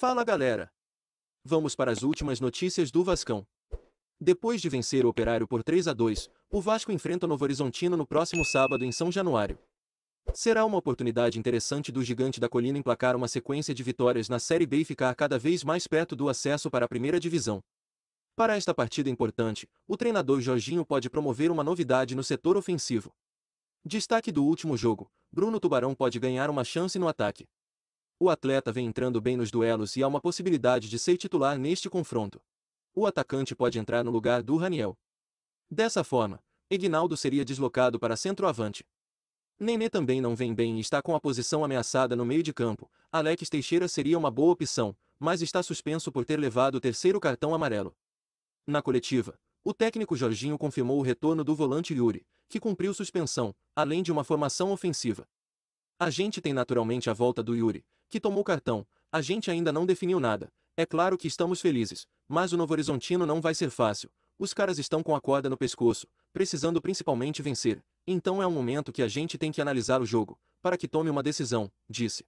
Fala galera! Vamos para as últimas notícias do Vascão. Depois de vencer o Operário por 3 a 2, o Vasco enfrenta o Novo Horizontino no próximo sábado em São Januário. Será uma oportunidade interessante do gigante da colina emplacar uma sequência de vitórias na Série B e ficar cada vez mais perto do acesso para a primeira divisão. Para esta partida importante, o treinador Jorginho pode promover uma novidade no setor ofensivo. Destaque do último jogo: Bruno Tubarão pode ganhar uma chance no ataque. O atleta vem entrando bem nos duelos e há uma possibilidade de ser titular neste confronto. O atacante pode entrar no lugar do Raniel. Dessa forma, Egnaldo seria deslocado para centroavante. Nenê também não vem bem e está com a posição ameaçada no meio de campo. Alex Teixeira seria uma boa opção, mas está suspenso por ter levado o terceiro cartão amarelo. Na coletiva, o técnico Jorginho confirmou o retorno do volante Yuri, que cumpriu suspensão, além de uma formação ofensiva. A gente tem naturalmente a volta do Yuri, que tomou cartão. A gente ainda não definiu nada. É claro que estamos felizes, mas o Novo Horizontino não vai ser fácil. Os caras estão com a corda no pescoço, precisando principalmente vencer. Então é um momento que a gente tem que analisar o jogo, para que tome uma decisão, disse.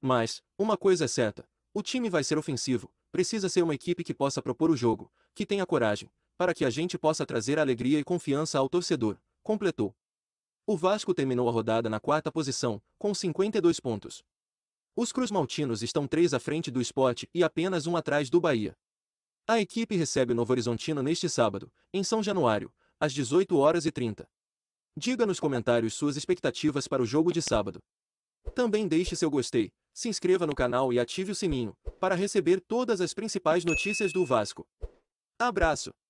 Mas, uma coisa é certa, o time vai ser ofensivo, precisa ser uma equipe que possa propor o jogo, que tenha coragem, para que a gente possa trazer alegria e confiança ao torcedor, completou. O Vasco terminou a rodada na quarta posição, com 52 pontos. Os cruzmaltinos estão três à frente do esporte e apenas um atrás do Bahia. A equipe recebe o Novo Horizontino neste sábado, em São Januário, às 18 horas e 30. Diga nos comentários suas expectativas para o jogo de sábado. Também deixe seu gostei, se inscreva no canal e ative o sininho, para receber todas as principais notícias do Vasco. Abraço!